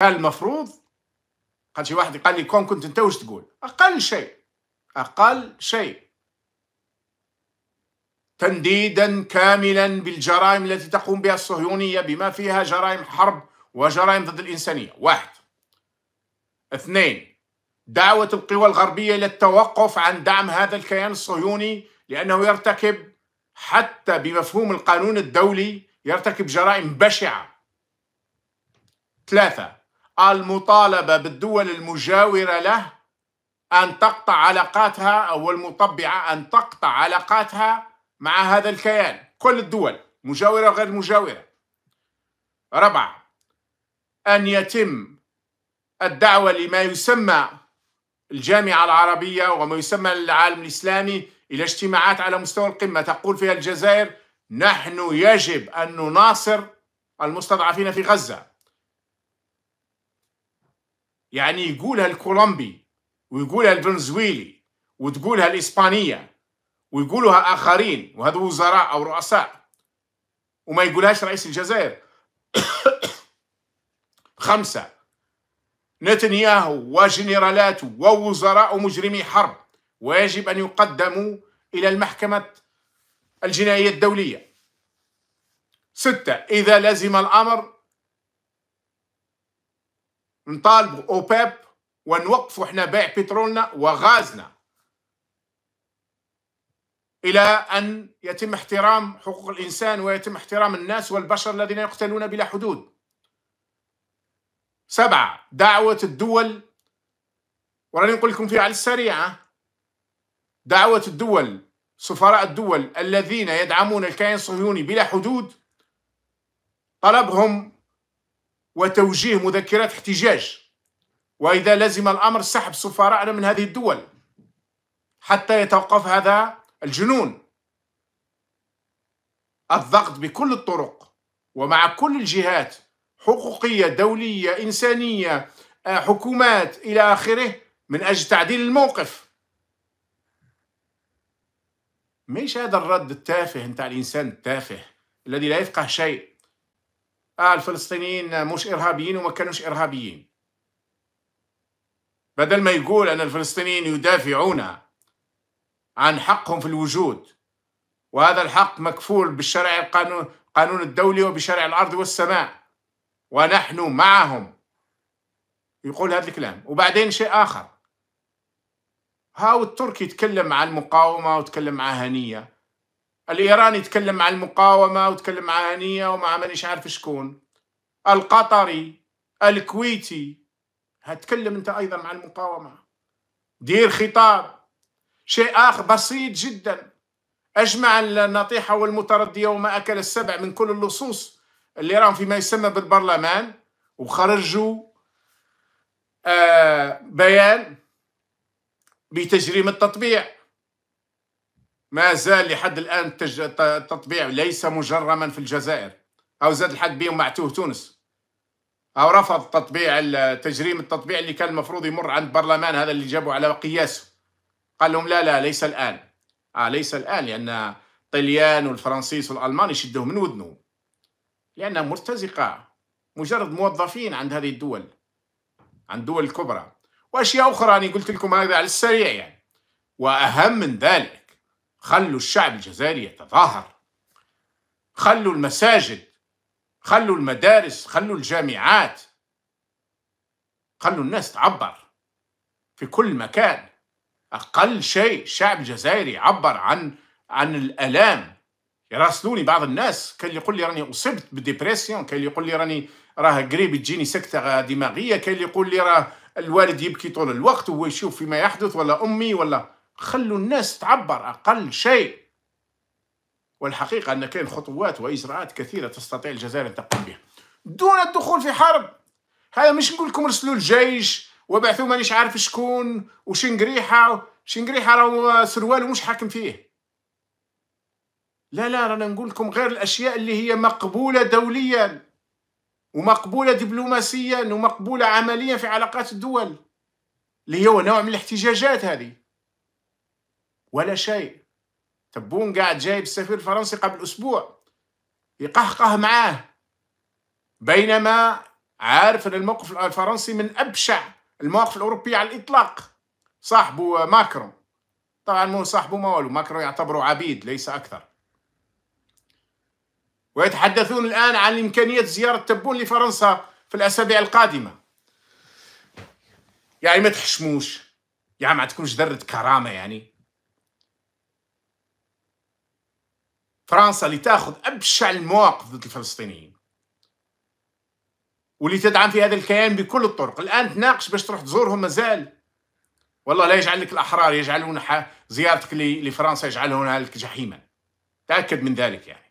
كان المفروض قال شي واحد قال لي كون كنت انت واش تقول اقل شيء اقل شيء تنديدا كاملا بالجرائم التي تقوم بها الصهيونيه بما فيها جرائم حرب وجرائم ضد الانسانيه واحد اثنين دعوه القوى الغربيه الى التوقف عن دعم هذا الكيان الصهيوني لانه يرتكب حتى بمفهوم القانون الدولي يرتكب جرائم بشعه ثلاثه المطالبة بالدول المجاورة له أن تقطع علاقاتها أو المطبعة أن تقطع علاقاتها مع هذا الكيان كل الدول مجاورة وغير مجاورة ربع أن يتم الدعوة لما يسمى الجامعة العربية وما يسمى العالم الإسلامي إلى اجتماعات على مستوى القمة تقول فيها الجزائر نحن يجب أن نناصر المستضعفين في غزة يعني يقولها الكولومبي ويقولها الفنزويلي وتقولها الإسبانية ويقولها آخرين وهذا وزراء أو رؤساء وما يقولهاش رئيس الجزائر خمسة نتنياهو وجنرالاته ووزراء مجرمي حرب ويجب أن يقدموا إلى المحكمة الجنائية الدولية ستة إذا لزم الأمر نطالب اوبيب ونوقفوا احنا بيع بترولنا وغازنا الى ان يتم احترام حقوق الانسان ويتم احترام الناس والبشر الذين يقتلون بلا حدود. سبعه دعوه الدول وراني نقول لكم فيها على السريعه دعوه الدول سفراء الدول الذين يدعمون الكيان الصهيوني بلا حدود طلبهم وتوجيه مذكرات احتجاج وإذا لزم الأمر سحب سفراءنا من هذه الدول حتى يتوقف هذا الجنون الضغط بكل الطرق ومع كل الجهات حقوقية دولية إنسانية آه، حكومات إلى آخره من أجل تعديل الموقف مش هذا الرد التافه نتاع الإنسان التافه الذي لا يفقه شيء آه الفلسطينيين مش ارهابيين وما كانوش ارهابيين بدل ما يقول ان الفلسطينيين يدافعون عن حقهم في الوجود وهذا الحق مكفول بالشرع القانون قانون الدولي وبشرع الارض والسماء ونحن معهم يقول هذا الكلام وبعدين شيء اخر هاو التركي يتكلم عن المقاومه وتكلم مع هنيه الإيراني تكلم مع المقاومة وتكلم مع هنية ومع مانيش عارف شكون القطري الكويتي هتكلم أنت أيضا مع المقاومة دير خطاب شيء آخر بسيط جدا أجمع النطيحة والمتردية وما أكل السبع من كل اللصوص اللي راهم فيما يسمى بالبرلمان وخرجوا آه بيان بتجريم التطبيع ما زال لحد الآن التطبيع ليس مجرما في الجزائر أو زاد الحد بهم مع تونس أو رفض تطبيع تجريم التطبيع اللي كان المفروض يمر عند البرلمان هذا اللي جابوا على قياسه قال لهم لا لا ليس الآن آه ليس الآن لأن طليان والفرنسيس والألمان يشدوه من ودنه لأنها مرتزقة مجرد موظفين عند هذه الدول عند الدول الكبرى وأشياء أخرى أنا قلت لكم هذا على السريع يعني وأهم من ذلك خلوا الشعب الجزائري يتظاهر خلوا المساجد خلوا المدارس خلوا الجامعات خلوا الناس تعبر في كل مكان أقل شيء الشعب الجزائري يعبر عن عن الآلام يراسلوني بعض الناس كان يقول لي راني أصبت بديبرسيون كان يقول لي راني راه قريب تجيني سكتة دماغية كان يقول لي راه الوالد يبكي طول الوقت وهو يشوف فيما يحدث ولا أمي ولا خلوا الناس تعبر أقل شيء والحقيقة أن كان خطوات وإجراءات كثيرة تستطيع الجزائر أن تقوم بها دون الدخول في حرب هذا مش نقول لكم ارسلوا الجيش وبعثوا مانيش عارف شكون وشنقريحة شنقريحة راهو سروال ومش حاكم فيه لا لا رانا نقول لكم غير الأشياء اللي هي مقبولة دوليا ومقبولة دبلوماسيا ومقبولة عمليا في علاقات الدول اللي هو نوع من الاحتجاجات هذه ولا شيء تبون قاعد جايب السفير الفرنسي قبل أسبوع يقهقه معاه بينما عارف أن الموقف الفرنسي من أبشع المواقف الأوروبية على الإطلاق صاحبه ماكرون طبعا مو صاحبه ما والو ماكرون يعتبره عبيد ليس أكثر ويتحدثون الآن عن إمكانية زيارة تبون لفرنسا في الأسابيع القادمة يعني ما تحشموش يعني ما عندكمش ذرة كرامة يعني فرنسا تاخذ ابشع المواقف ضد الفلسطينيين واللي تدعم في هذا الكيان بكل الطرق الان تناقش باش تروح تزورهم مازال والله لا يجعلك الاحرار يجعلون زيارتك لفرنسا يجعلونها لك جحيما تاكد من ذلك يعني